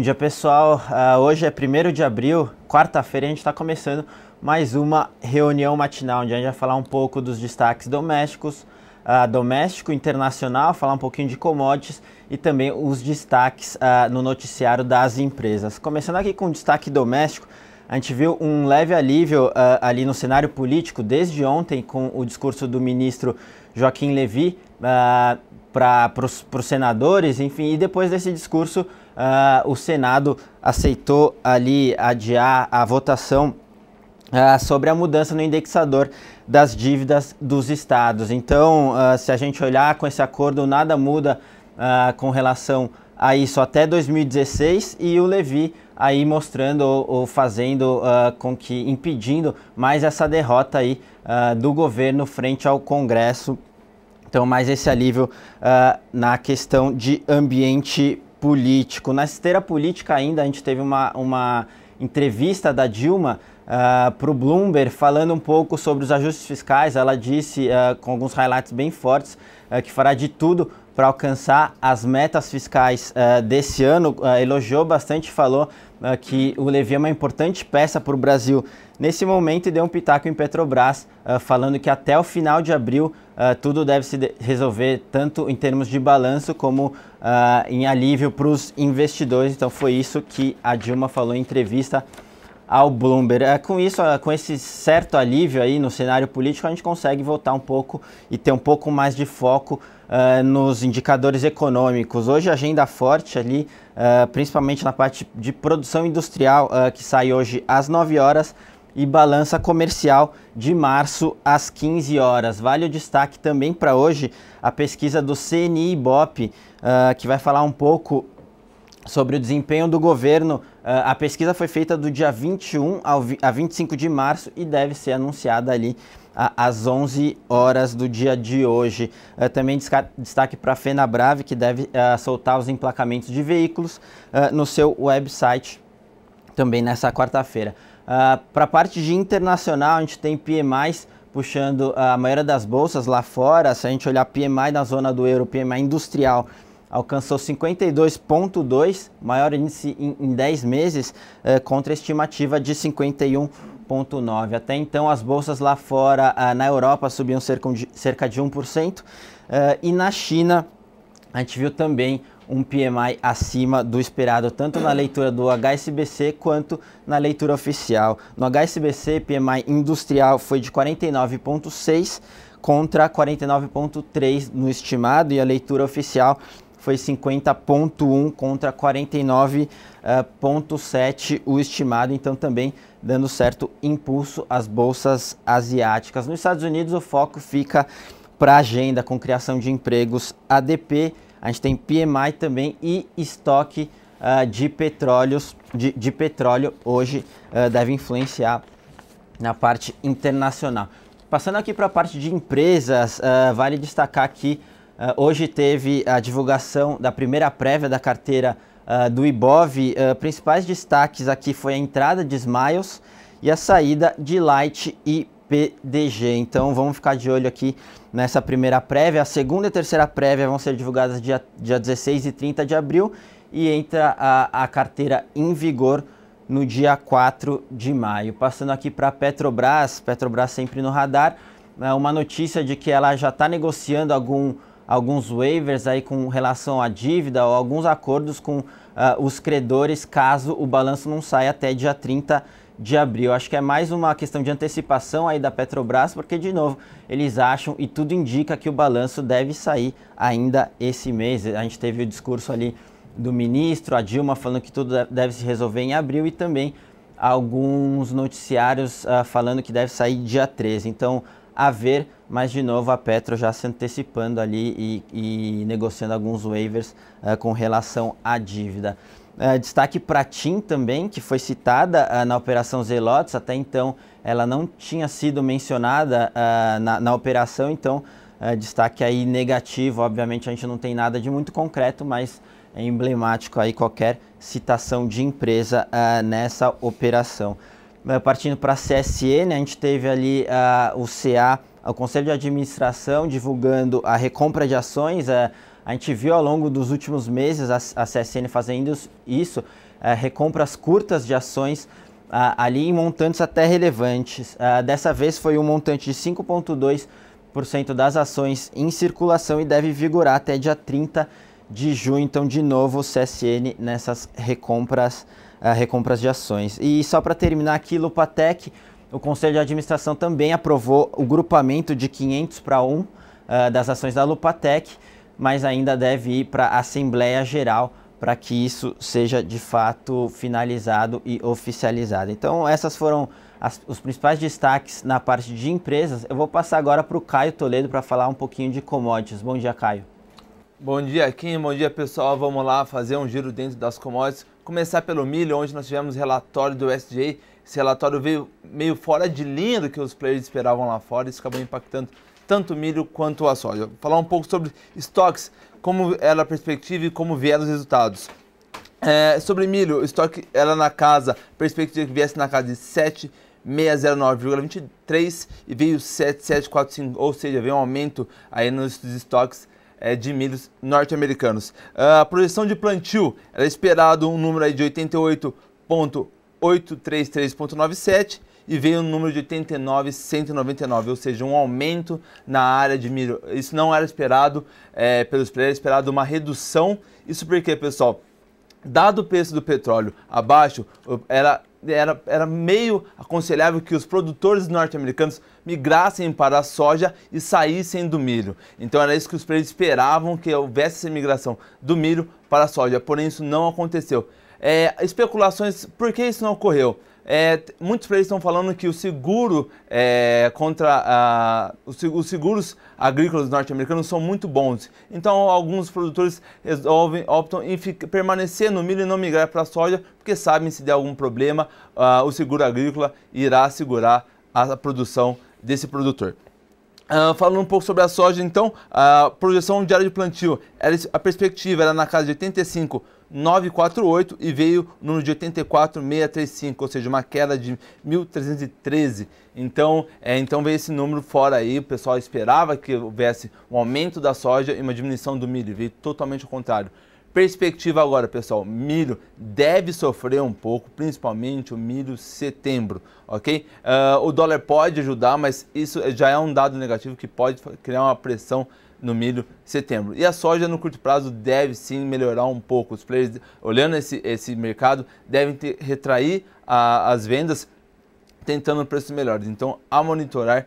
Bom dia pessoal, uh, hoje é 1 de abril, quarta-feira, a gente está começando mais uma reunião matinal, onde a gente vai falar um pouco dos destaques domésticos, uh, doméstico, internacional, falar um pouquinho de commodities e também os destaques uh, no noticiário das empresas. Começando aqui com o destaque doméstico, a gente viu um leve alívio uh, ali no cenário político desde ontem com o discurso do ministro Joaquim Levy uh, para os senadores, enfim, e depois desse discurso uh, o Senado aceitou ali adiar a votação Uh, sobre a mudança no indexador das dívidas dos estados. Então, uh, se a gente olhar com esse acordo, nada muda uh, com relação a isso até 2016 e o Levi aí mostrando ou, ou fazendo com que impedindo mais essa derrota aí do governo frente ao Congresso. Então, mais esse alívio na questão de ambiente político. Na esteira política ainda, a gente teve uma, uma entrevista da Dilma uh, ah, para o Bloomberg falando um pouco sobre os ajustes fiscais. Ela disse, uh, com alguns highlights bem fortes, uh, que fará de tudo para alcançar as metas fiscais uh, desse ano, uh, elogiou bastante, falou uh, que o Levi é uma importante peça para o Brasil nesse momento deu um pitaco em Petrobras, falando que até o final de abril tudo deve se resolver, tanto em termos de balanço como em alívio para os investidores. Então foi isso que a Dilma falou em entrevista ao Bloomberg. É, com isso, é, com esse certo alívio aí no cenário político, a gente consegue voltar um pouco e ter um pouco mais de foco uh, nos indicadores econômicos. Hoje, agenda forte ali, uh, principalmente na parte de produção industrial, uh, que sai hoje às 9 horas, e balança comercial de março às 15 horas. Vale o destaque também para hoje a pesquisa do CNI Bop, uh, que vai falar um pouco sobre o desempenho do governo ah, a pesquisa foi feita do dia 21 ao a 25 de março e deve ser anunciada ali às 11 horas do dia de hoje. Ah, também destaque para a FenaBrave, que deve ah, soltar os emplacamentos de veículos no seu website também nessa quarta-feira. para a parte de internacional, a gente tem PMIs puxando a maioria das bolsas lá fora. Se a gente olhar PMI na zona do euro, PMI industrial alcançou 52,2, maior índice em, em 10 meses, eh, contra a estimativa de 51,9. Até então, as bolsas lá fora, ah, na Europa, subiam cerca de, cerca de 1%, eh, e na China, a gente viu também um PMI acima do esperado, tanto na leitura do HSBC quanto na leitura oficial. No HSBC, PMI industrial foi de 49,6 contra 49,3 no estimado e a leitura oficial foi 50,1 contra 49,7 eh, o estimado, então também dando certo impulso às bolsas asiáticas. Nos Estados Unidos, o foco fica para a agenda com criação de empregos ADP, a gente tem PMI também e estoque uh, de, petróleos, de, de petróleo hoje uh, deve influenciar na parte internacional. Passando aqui para a parte de empresas, uh, vale destacar aqui ah, hoje teve a divulgação da primeira prévia da carteira ah, do Ibov. Ah, principais destaques aqui foi a entrada de Smiles e a saída de Light e PDG. Então vamos ficar de olho aqui nessa primeira prévia. A segunda e terceira prévia vão ser divulgadas dia, dia 16 e 30 de abril e entra a, a carteira em vigor no dia 4 de maio. Passando aqui para Petrobras, Petrobras sempre no radar, uma notícia de que ela já está negociando algum alguns waivers aí com relação à dívida ou alguns acordos com uh, os credores caso o balanço não saia até dia 30 de abril. Acho que é mais uma questão de antecipação aí da Petrobras, porque de novo, eles acham e tudo indica que o balanço deve sair ainda esse mês. A gente teve o discurso ali do ministro, a Dilma falando que tudo deve se resolver em abril e também alguns noticiários uh, falando que deve sair dia 13. Então, a ver, mas de novo a Petro já se antecipando ali e, e negociando alguns waivers uh, com relação à dívida. Uh, destaque para a TIM também, que foi citada uh, na Operação Zelotes, até então ela não tinha sido mencionada na, na, operação, então destaque aí negativo, obviamente a gente não tem nada de muito concreto, mas é emblemático aí qualquer citação de empresa nessa operação partindo para a CSN, né, a gente teve ali uh, o CA, o Conselho de Administração, divulgando a recompra de ações. Uh, a gente viu ao longo dos últimos meses a, a CSN fazendo isso, uh, recompras curtas de ações ah, ali em montantes até relevantes. Ah, dessa vez foi um montante de 5,2% das ações em circulação e deve vigorar até dia 30 de junho. Então, de novo, o CSN nessas recompras a eh, recompras de ações. E só para terminar aqui, Lupatec, o Conselho de Administração também aprovou o grupamento de 500 para 1 uh, das ações da Lupatec, mas ainda deve ir para a Assembleia Geral para que isso seja de fato finalizado e oficializado. Então, essas foram as, os principais destaques na parte de empresas. Eu vou passar agora para o Caio Toledo para falar um pouquinho de commodities. Bom dia, Caio. Bom dia, Kim. Bom dia, pessoal. Vamos lá fazer um giro dentro das commodities começar pelo milho, onde nós tivemos relatório do SGA. Esse relatório veio meio fora de linha do que os players esperavam lá fora, isso acabou impactando tanto o milho quanto a soja. Vou falar um pouco sobre estoques, como era a perspectiva e como vieram os resultados. É, sobre milho, o estoque era na casa, perspectiva é que viesse na casa de 7609,23 e veio 7745, ou seja, veio um aumento aí nos estoques é, de milhos norte-americanos. Ah, a projeção de plantio era é esperado um número de 88.833.97 e veio um número de 89.199, ou seja, um aumento na área de milho. Isso não era esperado é, pelos players, esperado uma redução. Isso porque, pessoal, dado o preço do petróleo abaixo, era era, era meio aconselhável que os produtores norte-americanos migrassem para a soja e saíssem do milho. Então era isso que os preços esperavam, que houvesse essa migração do milho para a soja, porém isso não aconteceu. É, especulações, por que isso não ocorreu? É, muitos players estão falando que o seguro é, contra a, os seguros agrícolas norte-americanos são muito bons. Então alguns produtores resolvem optam em ficar, permanecer no milho e não migrar para a soja, porque sabem se der algum problema a, ah, o seguro agrícola irá assegurar a produção desse produtor. Uh, falando um pouco sobre a soja, então, a ah, projeção diária de plantio, era, a perspectiva era na casa de 85 948 e veio o número de 84635, ou seja, uma queda de 1313. Então, é, então veio esse número fora aí, o pessoal esperava que houvesse um aumento da soja e uma diminuição do milho, veio totalmente ao contrário. Perspectiva agora, pessoal, milho deve sofrer um pouco, principalmente o milho setembro, ok? Uh, o dólar pode ajudar, mas isso já é um dado negativo que pode criar uma pressão negativa no milho setembro. E a soja no curto prazo deve sim melhorar um pouco. Os players, olhando esse, esse mercado, devem ter, retrair a, as vendas tentando preços melhores. Então, a monitorar,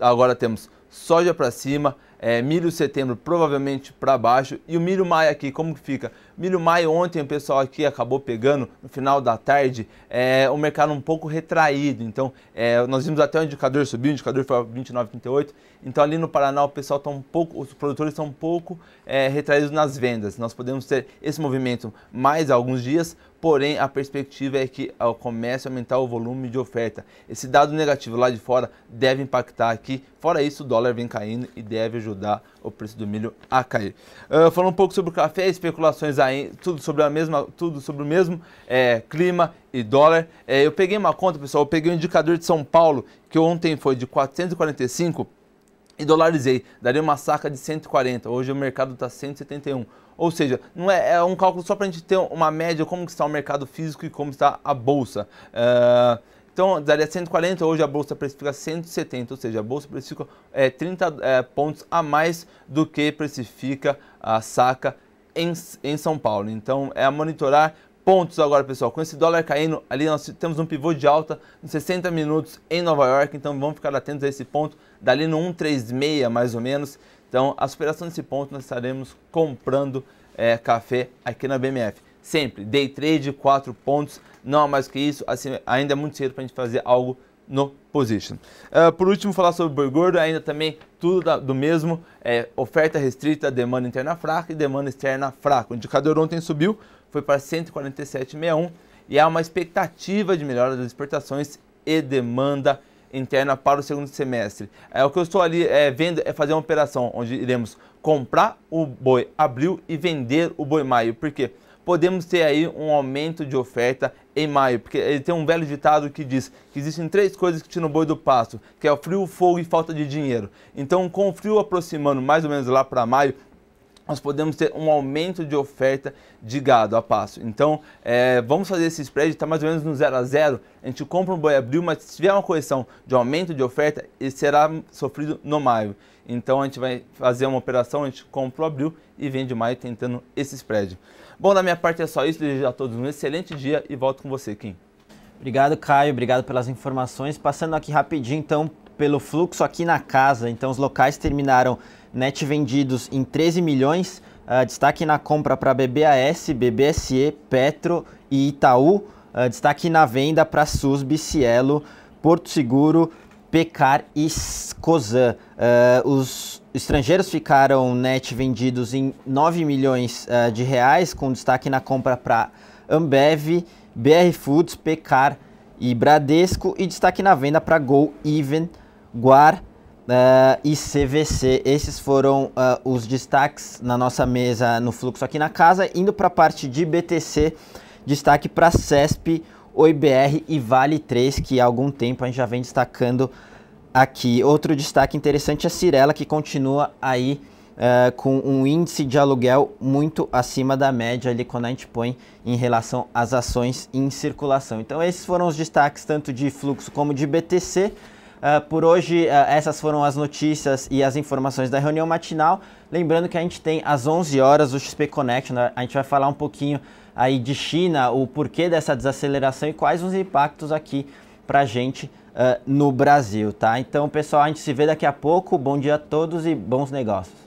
agora temos soja para cima, é, milho setembro provavelmente para baixo. E o milho maio aqui, como que fica? Milho maio ontem o pessoal aqui acabou pegando no final da tarde é, o mercado um pouco retraído. Então é, nós vimos até o indicador subir, o indicador foi 29,38. Então ali no Paraná o pessoal está um pouco, os produtores estão um pouco é, retraídos nas vendas. Nós podemos ter esse movimento mais alguns dias porém a perspectiva é que comece a aumentar o volume de oferta. Esse dado negativo lá de fora deve impactar aqui. Fora isso, o dólar vem caindo e deve ajudar o preço do milho a cair. Uh, ah, falando um pouco sobre o café, especulações aí, tudo sobre a mesma, tudo sobre o mesmo é, clima e dólar. É, eu peguei uma conta, pessoal, eu peguei o um indicador de São Paulo que ontem foi de 445 e dolarizei, daria uma saca de 140. Hoje o mercado está 171. Ou seja, não é, é um cálculo só para a gente ter uma média como está o mercado físico e como está a bolsa. Uh, então, daria 140, hoje a bolsa precifica 170, ou seja, a bolsa precifica é, 30 é, pontos a mais do que precifica a saca em, em São Paulo. Então, é a monitorar pontos agora, pessoal. Com esse dólar caindo, ali nós temos um pivô de alta em 60 minutos em Nova York, então vamos ficar atentos a esse ponto, dali no 136 mais ou menos. Então, a superação desse ponto, nós estaremos comprando é, café aqui na BMF. Sempre, day trade, 4 pontos, não há mais que isso, assim, ainda é muito cedo para a gente fazer algo no position. Uh, por último, falar sobre boi gordo, ainda também tudo da, do mesmo, é, oferta restrita, demanda interna fraca e demanda externa fraca. O indicador ontem subiu, foi para 147,61 e há uma expectativa de melhora das exportações e demanda externa interna para o segundo semestre. É, o que eu estou ali é, vendo é fazer uma operação onde iremos comprar o boi abril e vender o boi maio. Porque Podemos ter aí um aumento de oferta em maio, porque ele tem um velho ditado que diz que existem três coisas que tiram o boi do pasto, que é o frio, o fogo e falta de dinheiro. Então, com o frio aproximando mais ou menos lá para maio, nós podemos ter um aumento de oferta de gado a passo. Então, é, vamos fazer esse spread, está mais ou menos no 0 a 0. A gente compra um boi abril, mas se tiver uma correção de aumento de oferta, ele será sofrido no maio. Então, a gente vai fazer uma operação, a gente compra o abril e vende maio tentando esse spread. Bom, da minha parte é só isso. Desejo a todos um excelente dia e volto com você, Kim. Obrigado, Caio. Obrigado pelas informações. Passando aqui rapidinho, então, pelo fluxo aqui na casa. Então, os locais terminaram net vendidos em 13 milhões, uh, destaque na compra para BBAS, BBSE, Petro e Itaú, uh, destaque na venda para SUSB, Cielo, Porto Seguro, Pecar e Cosan. Uh, os estrangeiros ficaram net vendidos em 9 milhões uh, de reais, com destaque na compra para Ambev, BR Foods, Pecar e Bradesco, e destaque na venda para Gol, Even, Guar, Uh, e CVC. Esses foram uh, os destaques na nossa mesa no fluxo aqui na casa. Indo para a parte de BTC, destaque para CESP, OIBR e Vale 3, que há algum tempo a gente já vem destacando aqui. Outro destaque interessante é a Cirela, que continua aí uh, com um índice de aluguel muito acima da média ali quando a gente põe em relação às ações em circulação. Então esses foram os destaques tanto de fluxo como de BTC. Ah, por hoje, uh, essas foram as notícias e as informações da reunião matinal. Lembrando que a gente tem às 11 horas o XP Connection. Né? A gente vai falar um pouquinho aí de China, o porquê dessa desaceleração e quais os impactos aqui para a gente uh, no Brasil, tá? Então, pessoal, a gente se vê daqui a pouco. Bom dia a todos e bons negócios.